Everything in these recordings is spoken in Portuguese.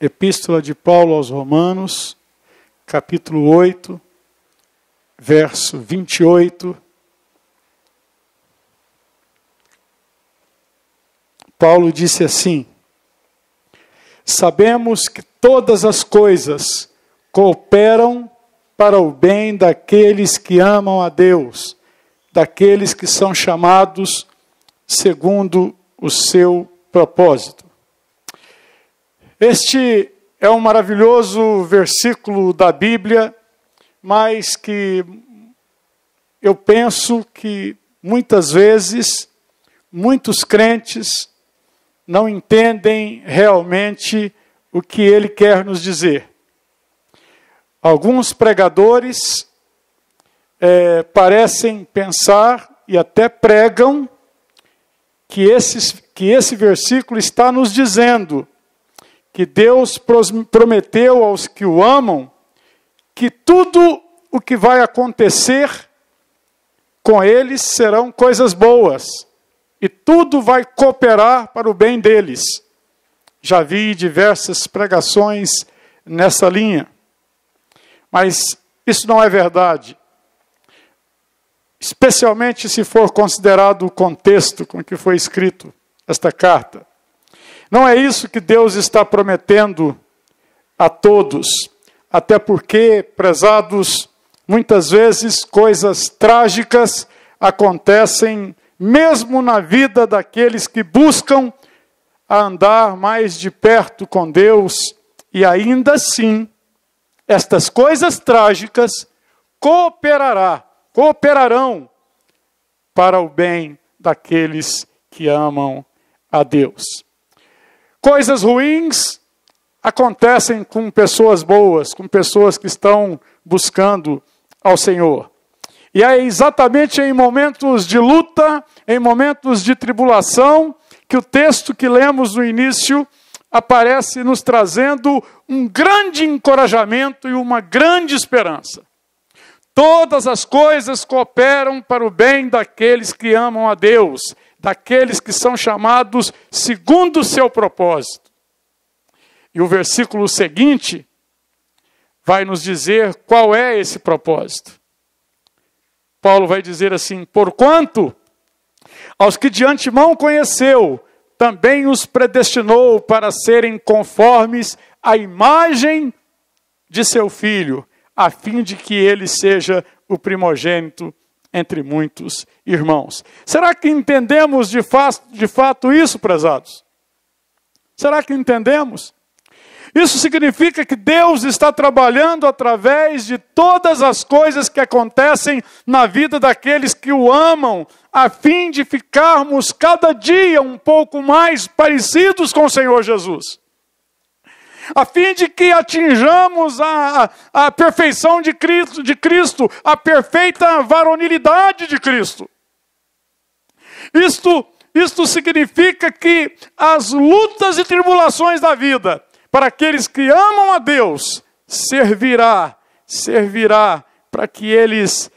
Epístola de Paulo aos Romanos, capítulo 8, verso 28. Paulo disse assim: Sabemos que todas as coisas cooperam para o bem daqueles que amam a Deus, daqueles que são chamados segundo o seu propósito. Este é um maravilhoso versículo da Bíblia, mas que eu penso que muitas vezes muitos crentes não entendem realmente o que ele quer nos dizer. Alguns pregadores é, parecem pensar e até pregam que, esses, que esse versículo está nos dizendo que Deus prometeu aos que o amam que tudo o que vai acontecer com eles serão coisas boas e tudo vai cooperar para o bem deles. Já vi diversas pregações nessa linha. Mas isso não é verdade. Especialmente se for considerado o contexto com que foi escrito esta carta. Não é isso que Deus está prometendo a todos. Até porque, prezados, muitas vezes coisas trágicas acontecem mesmo na vida daqueles que buscam andar mais de perto com Deus, e ainda assim, estas coisas trágicas cooperará, cooperarão para o bem daqueles que amam a Deus. Coisas ruins acontecem com pessoas boas, com pessoas que estão buscando ao Senhor. E é exatamente em momentos de luta, em momentos de tribulação, que o texto que lemos no início aparece nos trazendo um grande encorajamento e uma grande esperança. Todas as coisas cooperam para o bem daqueles que amam a Deus daqueles que são chamados segundo o seu propósito. E o versículo seguinte vai nos dizer qual é esse propósito. Paulo vai dizer assim: Porquanto aos que de antemão conheceu, também os predestinou para serem conformes à imagem de seu filho, a fim de que ele seja o primogênito entre muitos irmãos. Será que entendemos de, fato, de fato isso, prezados? Será que entendemos? Isso significa que Deus está trabalhando através de todas as coisas que acontecem na vida daqueles que o amam, a fim de ficarmos cada dia um pouco mais parecidos com o Senhor Jesus a fim de que atinjamos a, a, perfeição de Cristo, de Cristo, a perfeita varonilidade de Cristo. Isto, isto significa que as lutas e tribulações da vida, para aqueles que amam a Deus, servirá, servirá para que eles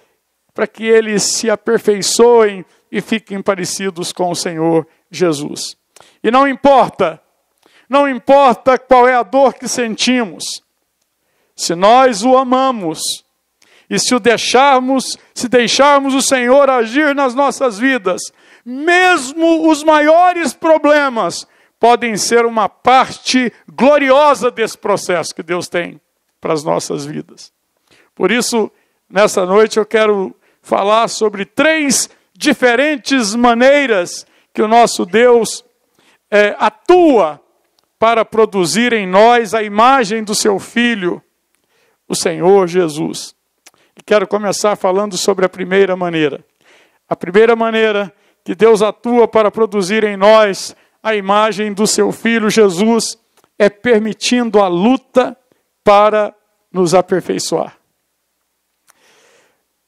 para que eles se aperfeiçoem e fiquem parecidos com o Senhor Jesus. E não importa não importa qual é a dor que sentimos, se nós o amamos e se o deixarmos, se deixarmos o Senhor agir nas nossas vidas, mesmo os maiores problemas podem ser uma parte gloriosa desse processo que Deus tem para as nossas vidas. Por isso, nessa noite eu quero falar sobre três diferentes maneiras que o nosso Deus é, atua para produzir em nós a imagem do seu Filho, o Senhor Jesus. E quero começar falando sobre a primeira maneira. A primeira maneira que Deus atua para produzir em nós a imagem do seu Filho Jesus é permitindo a luta para nos aperfeiçoar.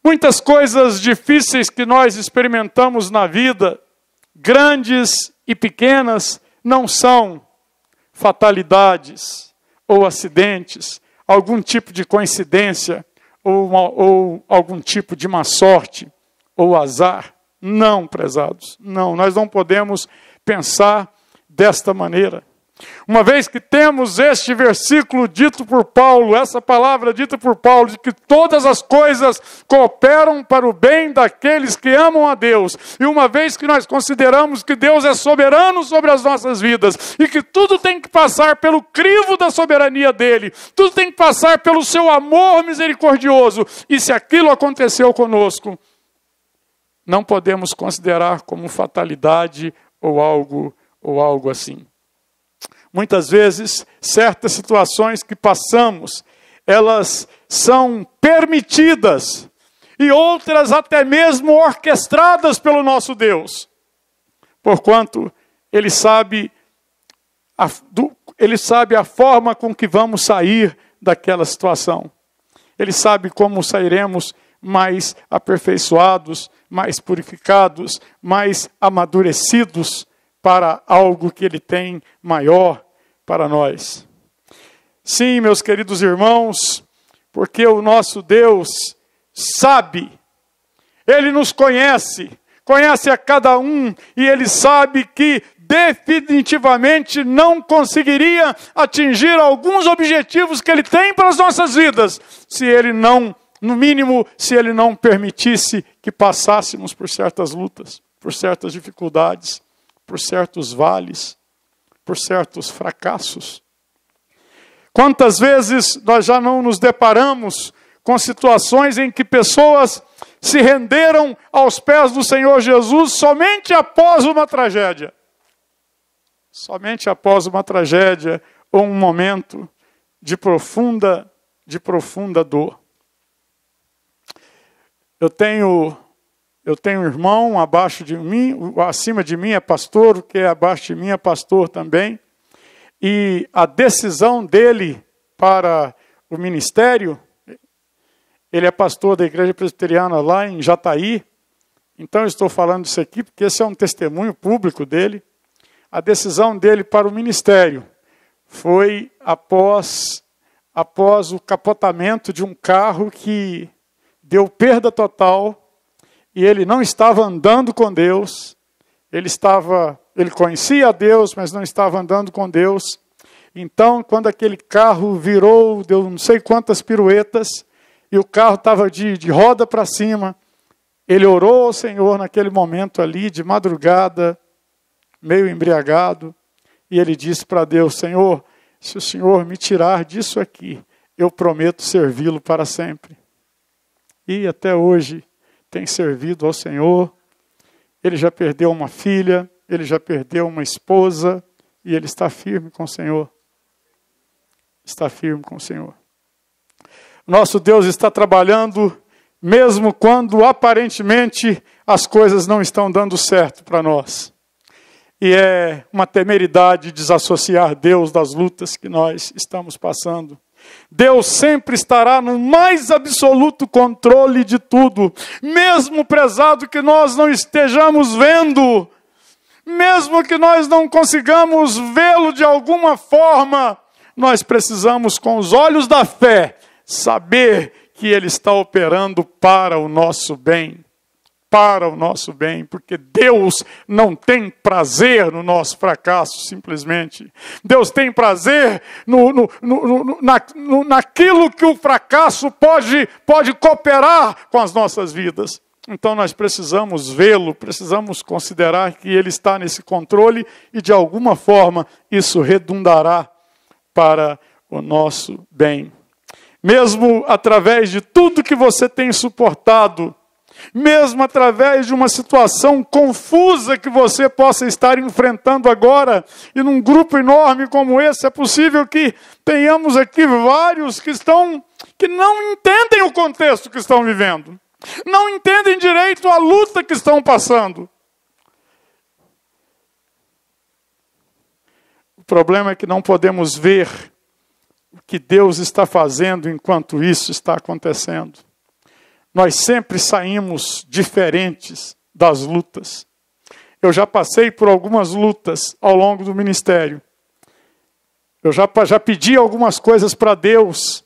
Muitas coisas difíceis que nós experimentamos na vida, grandes e pequenas, não são fatalidades ou acidentes, algum tipo de coincidência ou, uma, ou algum tipo de má sorte ou azar. Não, prezados, não, nós não podemos pensar desta maneira. Uma vez que temos este versículo dito por Paulo, essa palavra dita por Paulo, de que todas as coisas cooperam para o bem daqueles que amam a Deus, e uma vez que nós consideramos que Deus é soberano sobre as nossas vidas, e que tudo tem que passar pelo crivo da soberania dele, tudo tem que passar pelo seu amor misericordioso, e se aquilo aconteceu conosco, não podemos considerar como fatalidade ou algo ou algo assim. Muitas vezes, certas situações que passamos, elas são permitidas e outras até mesmo orquestradas pelo nosso Deus. Porquanto ele sabe a, do, ele sabe a forma com que vamos sair daquela situação. Ele sabe como sairemos mais aperfeiçoados, mais purificados, mais amadurecidos para algo que ele tem maior para nós. Sim, meus queridos irmãos, porque o nosso Deus sabe, Ele nos conhece, conhece a cada um e Ele sabe que definitivamente não conseguiria atingir alguns objetivos que Ele tem para as nossas vidas, se Ele não, no mínimo, se Ele não permitisse que passássemos por certas lutas, por certas dificuldades, por certos vales por certos fracassos. Quantas vezes nós já não nos deparamos com situações em que pessoas se renderam aos pés do Senhor Jesus somente após uma tragédia? Somente após uma tragédia ou um momento de profunda de profunda dor. Eu tenho eu tenho um irmão abaixo de mim, acima de mim é pastor, o que é abaixo de mim é pastor também. E a decisão dele para o ministério, ele é pastor da igreja presbiteriana lá em Jataí. Então estou falando isso aqui porque esse é um testemunho público dele. A decisão dele para o ministério foi após após o capotamento de um carro que deu perda total e ele não estava andando com Deus, ele estava, ele conhecia a Deus, mas não estava andando com Deus. Então, quando aquele carro virou, deu não sei quantas piruetas, e o carro estava de, de roda para cima, ele orou ao Senhor naquele momento ali, de madrugada, meio embriagado, e ele disse para Deus: Senhor, se o Senhor me tirar disso aqui, eu prometo servi-lo para sempre. E até hoje, tem servido ao Senhor, ele já perdeu uma filha, ele já perdeu uma esposa, e ele está firme com o Senhor. Está firme com o Senhor. Nosso Deus está trabalhando, mesmo quando aparentemente as coisas não estão dando certo para nós. E é uma temeridade desassociar Deus das lutas que nós estamos passando. Deus sempre estará no mais absoluto controle de tudo, mesmo prezado que nós não estejamos vendo, mesmo que nós não consigamos vê-lo de alguma forma, nós precisamos, com os olhos da fé, saber que Ele está operando para o nosso bem para o nosso bem, porque Deus não tem prazer no nosso fracasso, simplesmente. Deus tem prazer no, no, no, no na, naquilo que o fracasso pode, pode cooperar com as nossas vidas. Então nós precisamos vê-lo, precisamos considerar que ele está nesse controle e de alguma forma isso redundará para o nosso bem. Mesmo através de tudo que você tem suportado, mesmo através de uma situação confusa que você possa estar enfrentando agora, e num grupo enorme como esse, é possível que tenhamos aqui vários que estão que não entendem o contexto que estão vivendo, não entendem direito a luta que estão passando. O problema é que não podemos ver o que Deus está fazendo enquanto isso está acontecendo. Nós sempre saímos diferentes das lutas. Eu já passei por algumas lutas ao longo do ministério. Eu já, já pedi algumas coisas para Deus.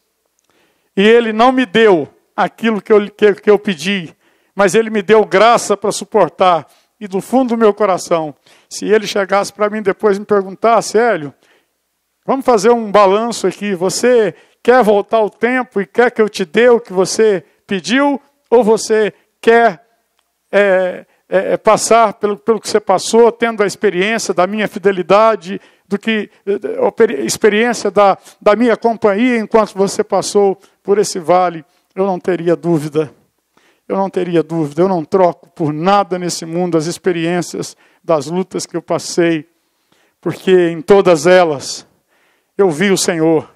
E Ele não me deu aquilo que eu, que, que eu pedi. Mas Ele me deu graça para suportar. E do fundo do meu coração, se Ele chegasse para mim depois e me perguntasse, Hélio, vamos fazer um balanço aqui. Você quer voltar o tempo e quer que eu te dê o que você pediu ou você quer é, é, é, passar pelo, pelo que você passou, tendo a experiência da minha fidelidade, do que é, experiência da, da minha companhia enquanto você passou por esse vale, eu não teria dúvida. Eu não teria dúvida, eu não troco por nada nesse mundo as experiências das lutas que eu passei, porque em todas elas eu vi o Senhor.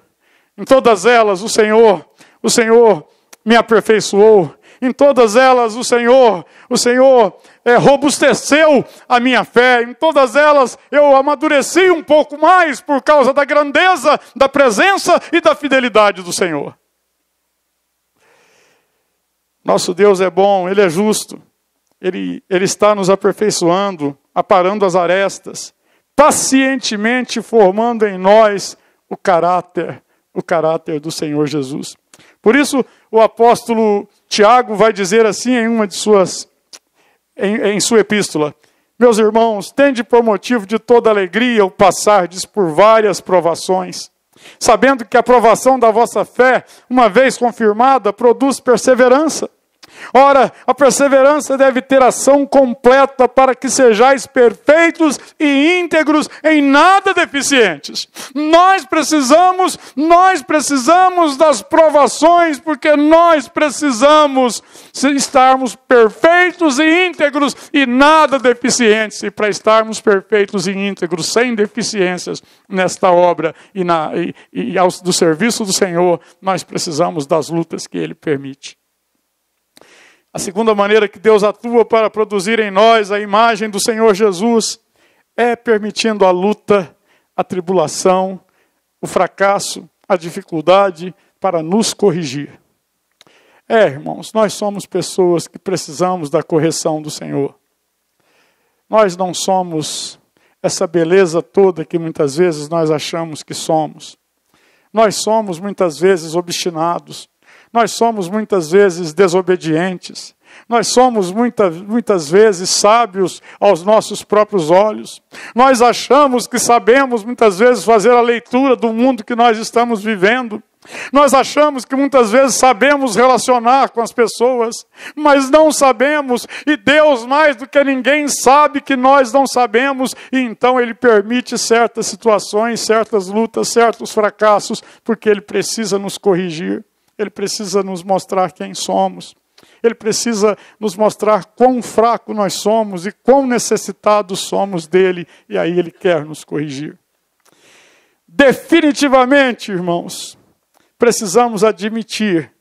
Em todas elas o Senhor, o Senhor me aperfeiçoou. Em todas elas, o Senhor, o Senhor é, robusteceu a minha fé. Em todas elas, eu amadureci um pouco mais por causa da grandeza, da presença e da fidelidade do Senhor. Nosso Deus é bom, Ele é justo. Ele, ele está nos aperfeiçoando, aparando as arestas, pacientemente formando em nós o caráter, o caráter do Senhor Jesus. Por isso, o apóstolo Tiago vai dizer assim em uma de suas, em, em sua epístola: Meus irmãos, tende por motivo de toda alegria o passardes por várias provações, sabendo que a provação da vossa fé, uma vez confirmada, produz perseverança. Ora, a perseverança deve ter ação completa para que sejais perfeitos e íntegros, em nada deficientes. Nós precisamos, nós precisamos das provações, porque nós precisamos estarmos perfeitos e íntegros e nada deficientes. E para estarmos perfeitos e íntegros, sem deficiências nesta obra e, na, e, e ao, do serviço do Senhor, nós precisamos das lutas que Ele permite. A segunda maneira que Deus atua para produzir em nós a imagem do Senhor Jesus é permitindo a luta, a tribulação, o fracasso, a dificuldade para nos corrigir. É, irmãos, nós somos pessoas que precisamos da correção do Senhor. Nós não somos essa beleza toda que muitas vezes nós achamos que somos. Nós somos muitas vezes obstinados, nós somos muitas vezes desobedientes. Nós somos muita, muitas vezes sábios aos nossos próprios olhos. Nós achamos que sabemos muitas vezes fazer a leitura do mundo que nós estamos vivendo. Nós achamos que muitas vezes sabemos relacionar com as pessoas, mas não sabemos, e Deus, mais do que ninguém, sabe que nós não sabemos, e então Ele permite certas situações, certas lutas, certos fracassos, porque Ele precisa nos corrigir. Ele precisa nos mostrar quem somos. Ele precisa nos mostrar quão fraco nós somos e quão necessitados somos dele, e aí ele quer nos corrigir. Definitivamente, irmãos, precisamos admitir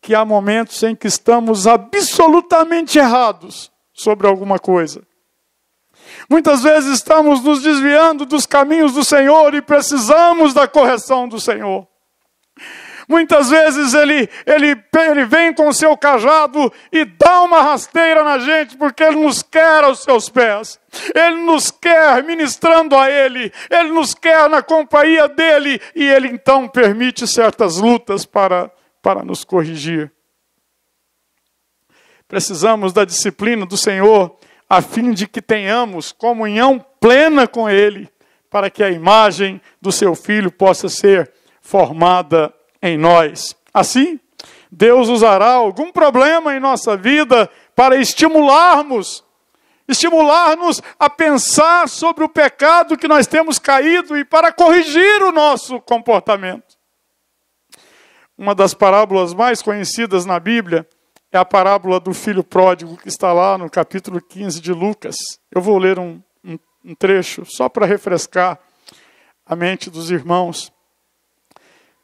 que há momentos em que estamos absolutamente errados sobre alguma coisa. Muitas vezes estamos nos desviando dos caminhos do Senhor e precisamos da correção do Senhor. Muitas vezes ele, ele, ele vem com o seu cajado e dá uma rasteira na gente, porque ele nos quer aos seus pés. Ele nos quer ministrando a Ele, Ele nos quer na companhia dEle, e Ele então permite certas lutas para, para nos corrigir. Precisamos da disciplina do Senhor, a fim de que tenhamos comunhão plena com Ele, para que a imagem do Seu Filho possa ser formada em nós. Assim, Deus usará algum problema em nossa vida para estimularmos, estimular-nos a pensar sobre o pecado que nós temos caído e para corrigir o nosso comportamento. Uma das parábolas mais conhecidas na Bíblia é a parábola do filho pródigo, que está lá no capítulo 15 de Lucas. Eu vou ler um, um, um trecho só para refrescar a mente dos irmãos.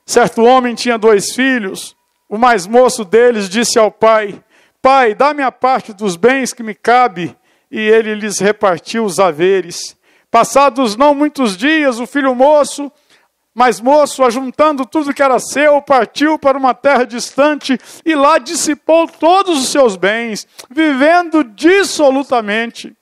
Certo homem tinha dois filhos. O mais moço deles disse ao pai: Pai, dá-me a parte dos bens que me cabe. E ele lhes repartiu os haveres. Passados não muitos dias, o filho moço, mais moço, ajuntando tudo que era seu, partiu para uma terra distante e lá dissipou todos os seus bens, vivendo dissolutamente.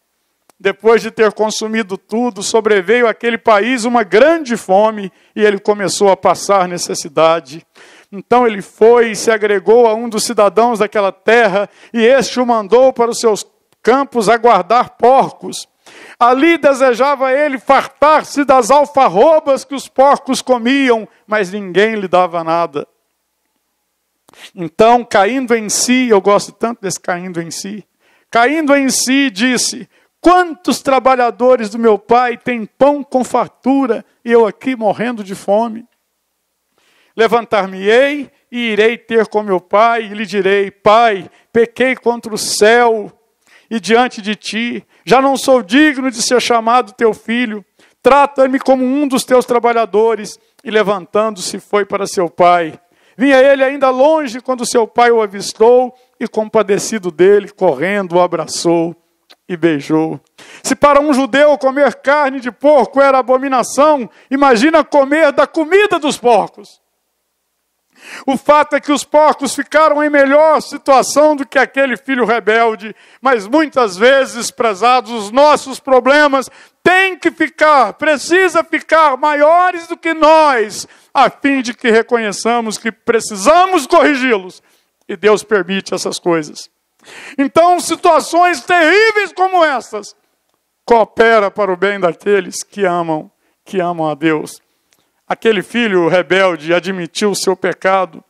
Depois de ter consumido tudo, sobreveio àquele país uma grande fome e ele começou a passar necessidade. Então ele foi e se agregou a um dos cidadãos daquela terra, e este o mandou para os seus campos aguardar porcos. Ali desejava ele fartar-se das alfarrobas que os porcos comiam, mas ninguém lhe dava nada. Então, caindo em si, eu gosto tanto desse caindo em si, caindo em si, disse: Quantos trabalhadores do meu pai têm pão com fartura e eu aqui morrendo de fome? Levantar-me-ei e irei ter com meu pai e lhe direi: Pai, pequei contra o céu e diante de ti, já não sou digno de ser chamado teu filho. Trata-me como um dos teus trabalhadores. E levantando-se, foi para seu pai. Vinha ele ainda longe quando seu pai o avistou e, compadecido dele, correndo, o abraçou e beijou. Se para um judeu comer carne de porco era abominação, imagina comer da comida dos porcos. O fato é que os porcos ficaram em melhor situação do que aquele filho rebelde, mas muitas vezes, prezados, os nossos problemas têm que ficar, precisa ficar maiores do que nós, a fim de que reconheçamos que precisamos corrigi-los. E Deus permite essas coisas. Então, situações terríveis como essas coopera para o bem daqueles que amam, que amam a Deus. Aquele filho rebelde admitiu o seu pecado,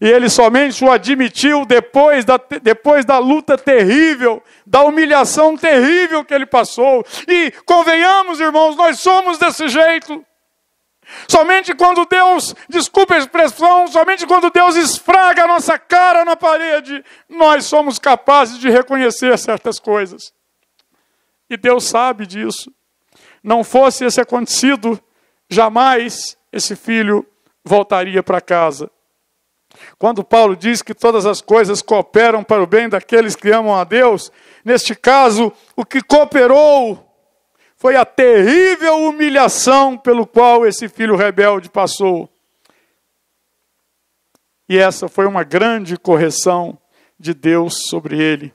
e ele somente o admitiu depois da, depois da luta terrível, da humilhação terrível que ele passou. E convenhamos, irmãos, nós somos desse jeito. Somente quando Deus, desculpe a expressão, somente quando Deus esfraga a nossa cara na parede, nós somos capazes de reconhecer certas coisas. E Deus sabe disso. Não fosse esse acontecido, jamais esse filho voltaria para casa. Quando Paulo diz que todas as coisas cooperam para o bem daqueles que amam a Deus, neste caso, o que cooperou foi a terrível humilhação pelo qual esse filho rebelde passou. E essa foi uma grande correção de Deus sobre ele.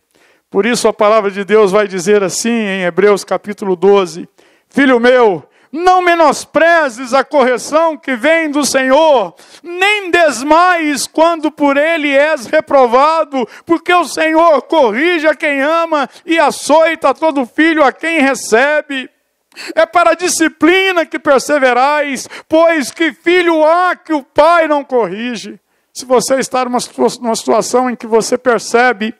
Por isso a palavra de Deus vai dizer assim em Hebreus capítulo 12: Filho meu, não menosprezes a correção que vem do Senhor, nem desmaies quando por ele és reprovado, porque o Senhor corrige a quem ama e açoita todo filho a quem recebe. É para a disciplina que perseverais, pois que filho há que o pai não corrige. Se você está numa, numa situação em que você percebe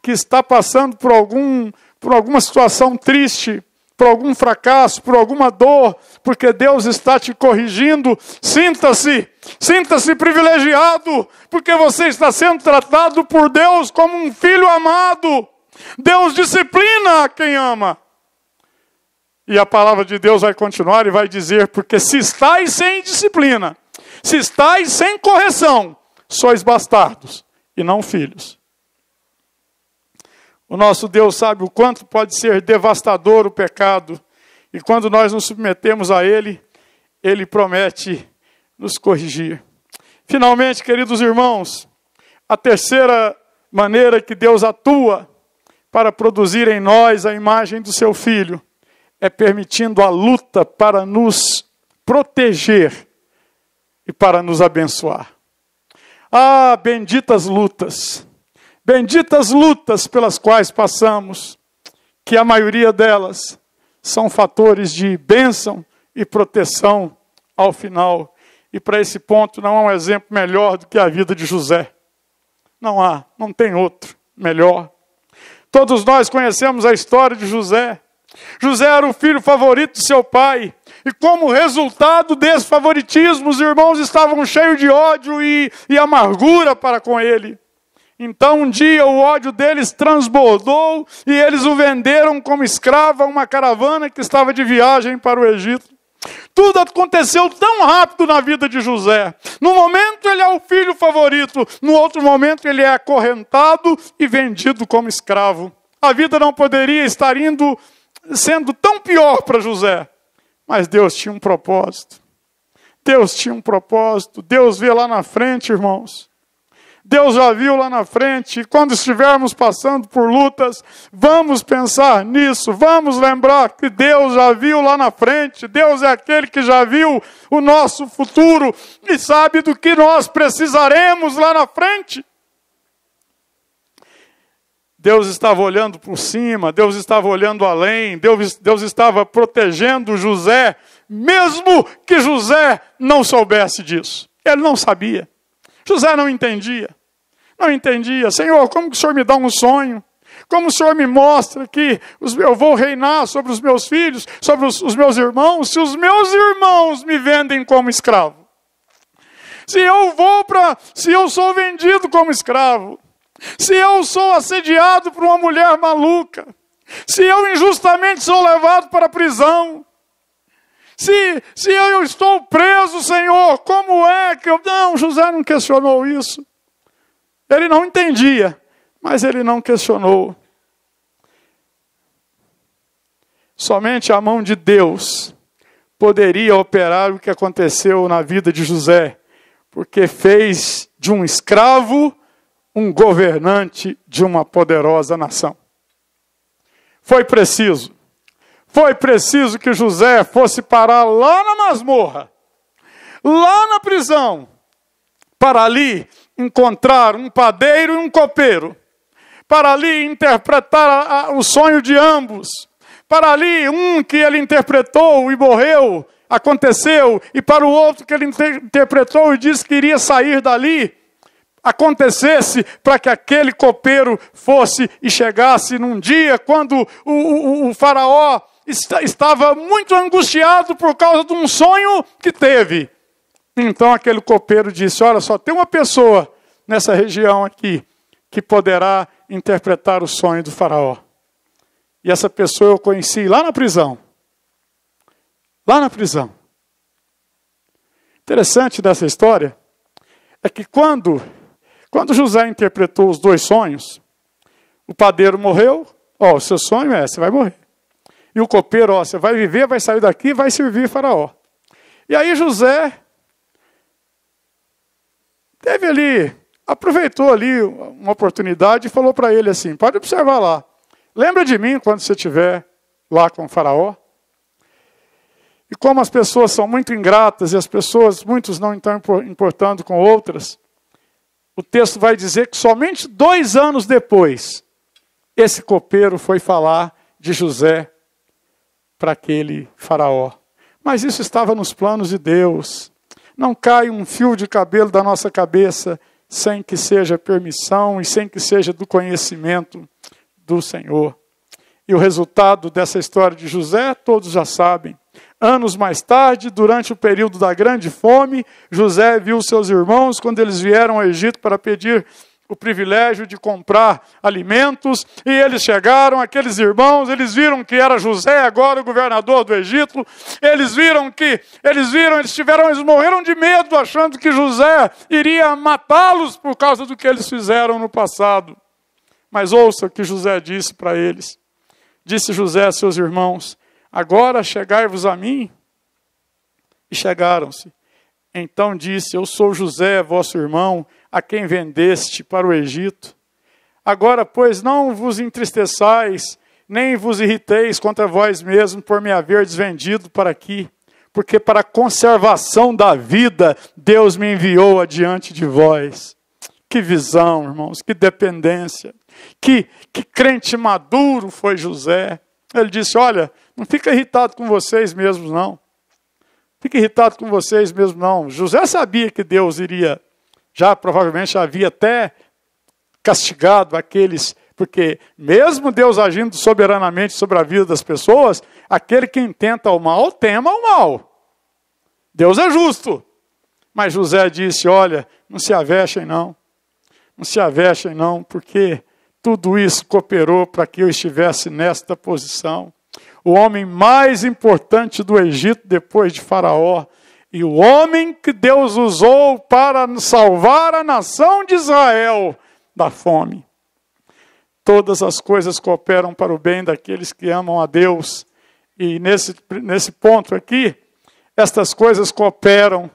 que está passando por, algum, por alguma situação triste, por algum fracasso, por alguma dor, porque Deus está te corrigindo, sinta-se, sinta-se privilegiado, porque você está sendo tratado por Deus como um filho amado. Deus disciplina quem ama. E a palavra de Deus vai continuar e vai dizer: Porque se estáis sem disciplina, se estáis sem correção, sois bastardos e não filhos. O nosso Deus sabe o quanto pode ser devastador o pecado, e quando nós nos submetemos a Ele, Ele promete nos corrigir. Finalmente, queridos irmãos, a terceira maneira que Deus atua para produzir em nós a imagem do Seu Filho é permitindo a luta para nos proteger e para nos abençoar. Ah, benditas lutas, benditas lutas pelas quais passamos, que a maioria delas são fatores de bênção e proteção ao final. E para esse ponto não há um exemplo melhor do que a vida de José. Não há, não tem outro melhor. Todos nós conhecemos a história de José. José era o filho favorito de seu pai. E como resultado desse favoritismo, os irmãos estavam cheios de ódio e, e amargura para com ele. Então um dia o ódio deles transbordou e eles o venderam como escravo a uma caravana que estava de viagem para o Egito. Tudo aconteceu tão rápido na vida de José. No momento ele é o filho favorito, no outro momento ele é acorrentado e vendido como escravo. A vida não poderia estar indo sendo tão pior para José. Mas Deus tinha um propósito. Deus tinha um propósito. Deus vê lá na frente, irmãos. Deus já viu lá na frente. E quando estivermos passando por lutas, vamos pensar nisso. Vamos lembrar que Deus já viu lá na frente. Deus é aquele que já viu o nosso futuro e sabe do que nós precisaremos lá na frente. Deus estava olhando por cima, Deus estava olhando além, Deus, Deus estava protegendo José, mesmo que José não soubesse disso. Ele não sabia. José não entendia. Não entendia. Senhor, como que o Senhor me dá um sonho? Como o Senhor me mostra que eu vou reinar sobre os meus filhos, sobre os, os meus irmãos, se os meus irmãos me vendem como escravo? Se eu vou para, se eu sou vendido como escravo, se eu sou assediado por uma mulher maluca, se eu injustamente sou levado para a prisão, se, se eu estou preso, Senhor, como é que eu. Não, José não questionou isso. Ele não entendia, mas ele não questionou. Somente a mão de Deus poderia operar o que aconteceu na vida de José, porque fez de um escravo um governante de uma poderosa nação. Foi preciso. Foi preciso que José fosse parar lá na masmorra, lá na prisão, para ali encontrar um padeiro e um copeiro, para ali interpretar a, a, o sonho de ambos, para ali um que ele interpretou e morreu, aconteceu, e para o outro que ele inter interpretou e disse que iria sair dali acontecesse para que aquele copeiro fosse e chegasse num dia quando o, o, o faraó estava muito angustiado por causa de um sonho que teve. Então aquele copeiro disse: Olha, só tem uma pessoa nessa região aqui que poderá interpretar o sonho do faraó. E essa pessoa eu conheci lá na prisão. Lá na prisão. Interessante dessa história é que quando quando José interpretou os dois sonhos, o padeiro morreu, ó, o seu sonho é, você vai morrer. E o copeiro, ó, você vai viver, vai sair daqui, vai servir faraó. E aí José teve ali, aproveitou ali uma oportunidade e falou para ele assim: pode observar lá. Lembra de mim quando você estiver lá com o faraó? E como as pessoas são muito ingratas e as pessoas, muitos não estão importando com outras, o texto vai dizer que somente dois anos depois, esse copeiro foi falar de José para aquele faraó. Mas isso estava nos planos de Deus. Não cai um fio de cabelo da nossa cabeça sem que seja permissão e sem que seja do conhecimento do Senhor. E o resultado dessa história de José, todos já sabem. Anos mais tarde, durante o período da grande fome, José viu seus irmãos quando eles vieram ao Egito para pedir o privilégio de comprar alimentos, e eles chegaram, aqueles irmãos, eles viram que era José agora o governador do Egito, eles viram que, eles viram, eles tiveram, eles morreram de medo, achando que José iria matá-los por causa do que eles fizeram no passado. Mas ouça o que José disse para eles. Disse José a seus irmãos: Agora chegai-vos a mim. E chegaram-se. Então disse: Eu sou José, vosso irmão, a quem vendeste para o Egito. Agora, pois, não vos entristeçais, nem vos irriteis contra vós mesmo por me haver desvendido para aqui, porque para a conservação da vida Deus me enviou adiante de vós. Que visão, irmãos, que dependência. Que, que crente maduro foi José. Ele disse: Olha, não fica irritado com vocês mesmos, não. Fica irritado com vocês mesmos, não. José sabia que Deus iria, já provavelmente havia até castigado aqueles, porque mesmo Deus agindo soberanamente sobre a vida das pessoas, aquele que intenta o mal tema o mal. Deus é justo. Mas José disse: Olha, não se avexem, não. Não se avexem, não, porque tudo isso cooperou para que eu estivesse nesta posição o homem mais importante do Egito depois de Faraó, e o homem que Deus usou para salvar a nação de Israel da fome. Todas as coisas cooperam para o bem daqueles que amam a Deus. E nesse, nesse ponto aqui, estas coisas cooperam.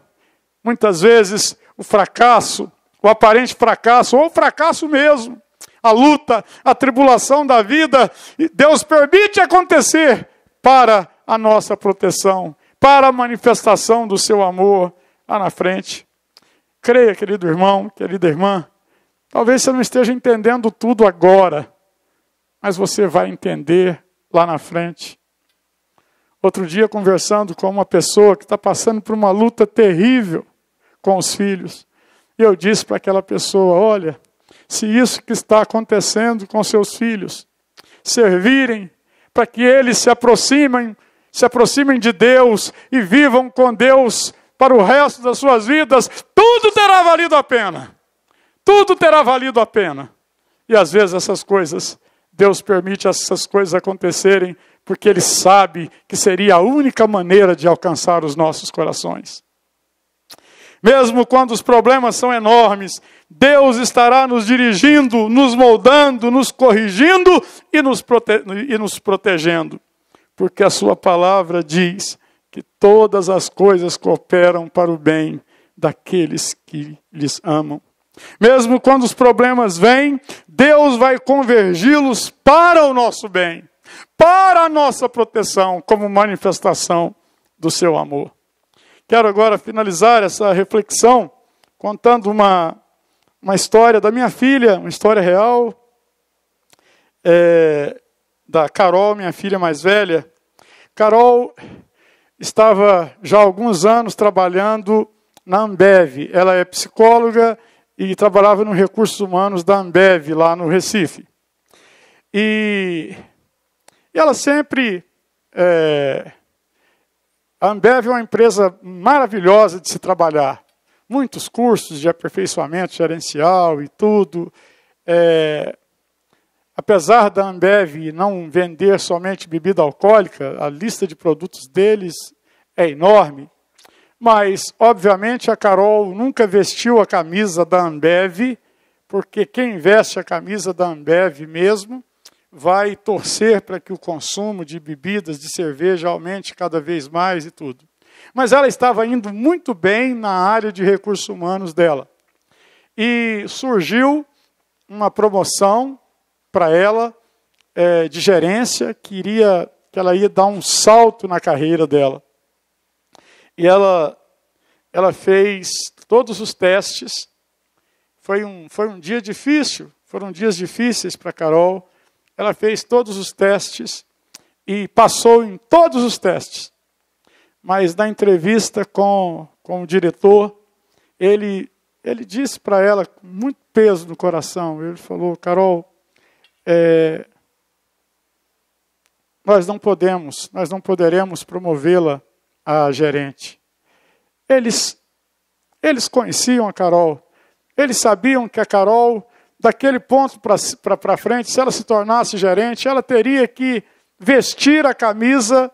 Muitas vezes o fracasso, o aparente fracasso, ou o fracasso mesmo, a luta, a tribulação da vida, Deus permite acontecer para a nossa proteção, para a manifestação do seu amor lá na frente. Creia, querido irmão, querida irmã, talvez você não esteja entendendo tudo agora, mas você vai entender lá na frente. Outro dia, conversando com uma pessoa que está passando por uma luta terrível com os filhos, eu disse para aquela pessoa: Olha, se isso que está acontecendo com seus filhos servirem para que eles se aproximem, se aproximem de Deus e vivam com Deus para o resto das suas vidas, tudo terá valido a pena. Tudo terá valido a pena. E às vezes essas coisas, Deus permite essas coisas acontecerem porque Ele sabe que seria a única maneira de alcançar os nossos corações mesmo quando os problemas são enormes, Deus estará nos dirigindo, nos moldando, nos corrigindo e nos, prote... e nos protegendo. Porque a Sua palavra diz que todas as coisas cooperam para o bem daqueles que lhes amam. Mesmo quando os problemas vêm, Deus vai convergi-los para o nosso bem, para a nossa proteção, como manifestação do seu amor. Quero agora finalizar essa reflexão contando uma, uma história da minha filha, uma história real, é, da Carol, minha filha mais velha. Carol estava já há alguns anos trabalhando na Ambev. Ela é psicóloga e trabalhava no Recursos Humanos da Ambev, lá no Recife. E ela sempre é, a Ambev é uma empresa maravilhosa de se trabalhar. Muitos cursos de aperfeiçoamento gerencial e tudo. É, apesar da Ambev não vender somente bebida alcoólica, a lista de produtos deles é enorme. Mas, obviamente, a Carol nunca vestiu a camisa da Ambev, porque quem veste a camisa da Ambev mesmo vai torcer para que o consumo de bebidas, de cerveja aumente cada vez mais e tudo. Mas ela estava indo muito bem na área de recursos humanos dela. E surgiu uma promoção para ela é, de gerência, que, iria, que ela ia dar um salto na carreira dela. E ela, ela fez todos os testes. Foi um, foi um dia difícil, foram dias difíceis para Carol ela fez todos os testes e passou em todos os testes. Mas na entrevista com, com o diretor, ele, ele disse para ela, com muito peso no coração, ele falou, Carol, é, nós não podemos, nós não poderemos promovê-la a gerente. Eles, eles conheciam a Carol, eles sabiam que a Carol daquele ponto para frente, se ela se tornasse gerente, ela teria que vestir a camisa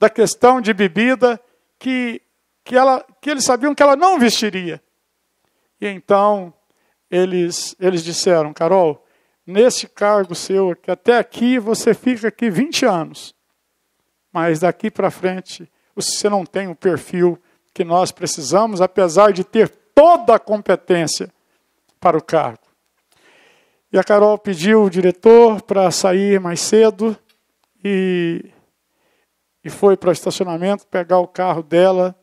da questão de bebida que, que, ela, que eles sabiam que ela não vestiria. E então eles, eles disseram, Carol, nesse cargo seu, que até aqui você fica aqui 20 anos, mas daqui para frente você não tem o perfil que nós precisamos, apesar de ter toda a competência para o cargo. E a Carol pediu o diretor para sair mais cedo e, e foi para o estacionamento pegar o carro dela.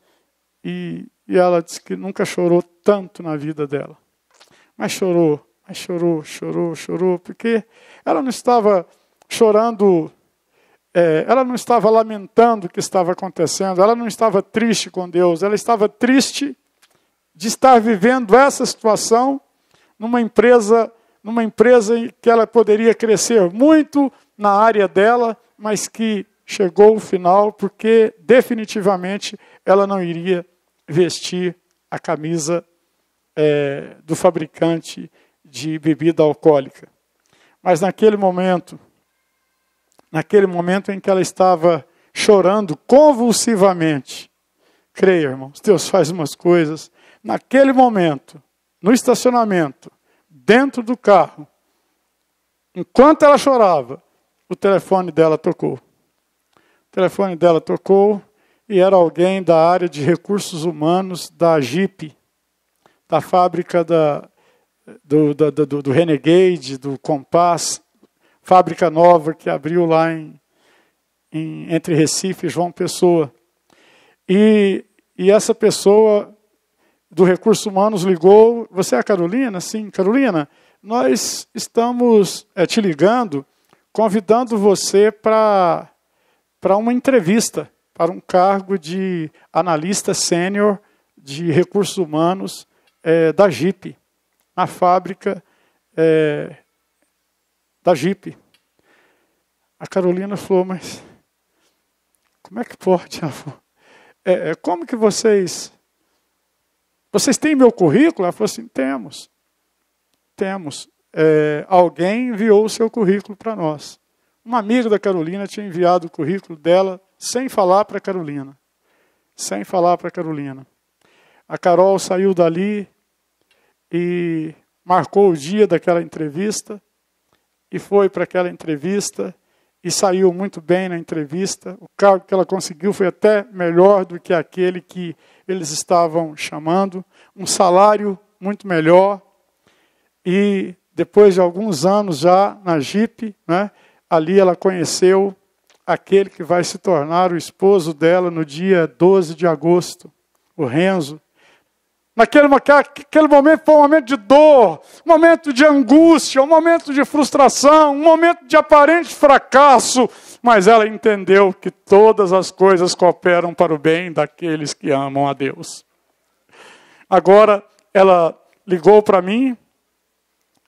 E, e ela disse que nunca chorou tanto na vida dela. Mas chorou, mas chorou, chorou, chorou, porque ela não estava chorando é, ela não estava lamentando o que estava acontecendo, ela não estava triste com Deus, ela estava triste de estar vivendo essa situação numa empresa numa empresa que ela poderia crescer muito na área dela, mas que chegou o final porque definitivamente ela não iria vestir a camisa é, do fabricante de bebida alcoólica. Mas naquele momento, naquele momento em que ela estava chorando convulsivamente, creia, irmãos, Deus faz umas coisas. Naquele momento, no estacionamento, dentro do carro. Enquanto ela chorava, o telefone dela tocou. O telefone dela tocou e era alguém da área de recursos humanos da Jeep, da fábrica da, do, do, do Renegade, do Compass, fábrica nova que abriu lá em, em, entre Recife e João Pessoa. E, e essa pessoa do Recursos Humanos ligou. Você é a Carolina? Sim, Carolina, nós estamos é, te ligando, convidando você para uma entrevista para um cargo de analista sênior de recursos humanos é, da Jeep, na fábrica é, da Jeep. A Carolina falou, mas como é que pode, avô? É, como que vocês vocês têm meu currículo? Ela falou assim: temos. Temos. É, alguém enviou o seu currículo para nós. Uma amiga da Carolina tinha enviado o currículo dela sem falar para a Carolina. Sem falar para a Carolina. A Carol saiu dali e marcou o dia daquela entrevista e foi para aquela entrevista e saiu muito bem na entrevista. O cargo que ela conseguiu foi até melhor do que aquele que eles estavam chamando, um salário muito melhor. E depois de alguns anos já na Jeep, né, ali ela conheceu aquele que vai se tornar o esposo dela no dia 12 de agosto, o Renzo, Naquele, momento foi um momento de dor, um momento de angústia, um momento de frustração, um momento de aparente fracasso, mas ela entendeu que todas as coisas cooperam para o bem daqueles que amam a Deus. Agora ela ligou para mim,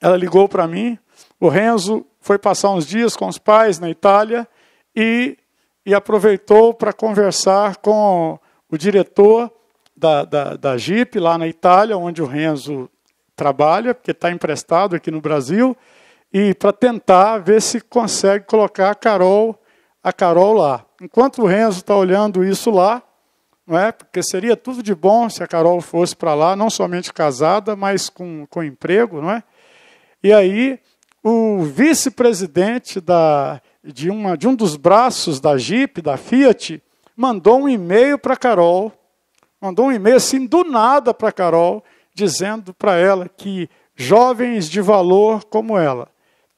ela ligou para mim, o Renzo foi passar uns dias com os pais na Itália e, e aproveitou para conversar com o diretor da, da, da Jeep, lá na Itália, onde o Renzo trabalha, porque está emprestado aqui no Brasil, e para tentar ver se consegue colocar a Carol, a Carol lá. Enquanto o Renzo está olhando isso lá, não é? porque seria tudo de bom se a Carol fosse para lá, não somente casada, mas com, com emprego, não é? E aí o vice-presidente da, de, uma, de um dos braços da Jeep, da Fiat, mandou um e-mail para Carol, mandou um e-mail assim do nada para Carol, dizendo para ela que jovens de valor como ela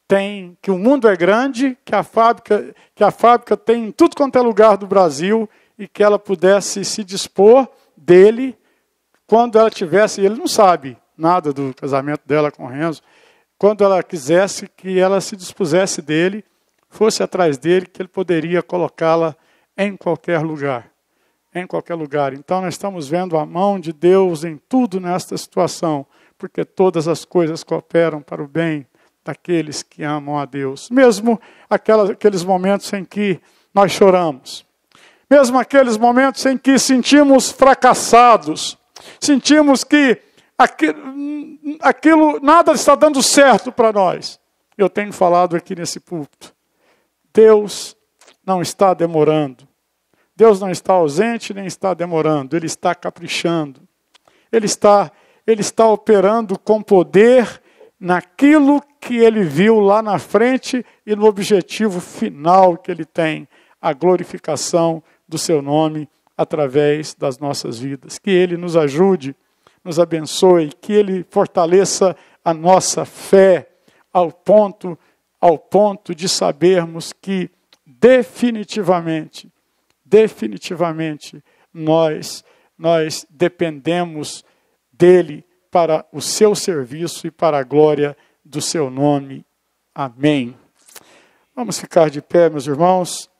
tem que o mundo é grande, que a fábrica, que a fábrica tem em tudo quanto é lugar do Brasil e que ela pudesse se dispor dele quando ela tivesse, ele não sabe nada do casamento dela com Renzo, quando ela quisesse que ela se dispusesse dele, fosse atrás dele, que ele poderia colocá-la em qualquer lugar em qualquer lugar. Então, nós estamos vendo a mão de Deus em tudo nesta situação, porque todas as coisas cooperam para o bem daqueles que amam a Deus. Mesmo aquelas, aqueles momentos em que nós choramos, mesmo aqueles momentos em que sentimos fracassados, sentimos que aquilo, aquilo nada está dando certo para nós. Eu tenho falado aqui nesse púlpito. Deus não está demorando. Deus não está ausente nem está demorando, ele está caprichando. Ele está ele está operando com poder naquilo que ele viu lá na frente e no objetivo final que ele tem, a glorificação do seu nome através das nossas vidas. Que ele nos ajude, nos abençoe, que ele fortaleça a nossa fé ao ponto ao ponto de sabermos que definitivamente definitivamente nós nós dependemos dele para o seu serviço e para a glória do seu nome. Amém. Vamos ficar de pé, meus irmãos.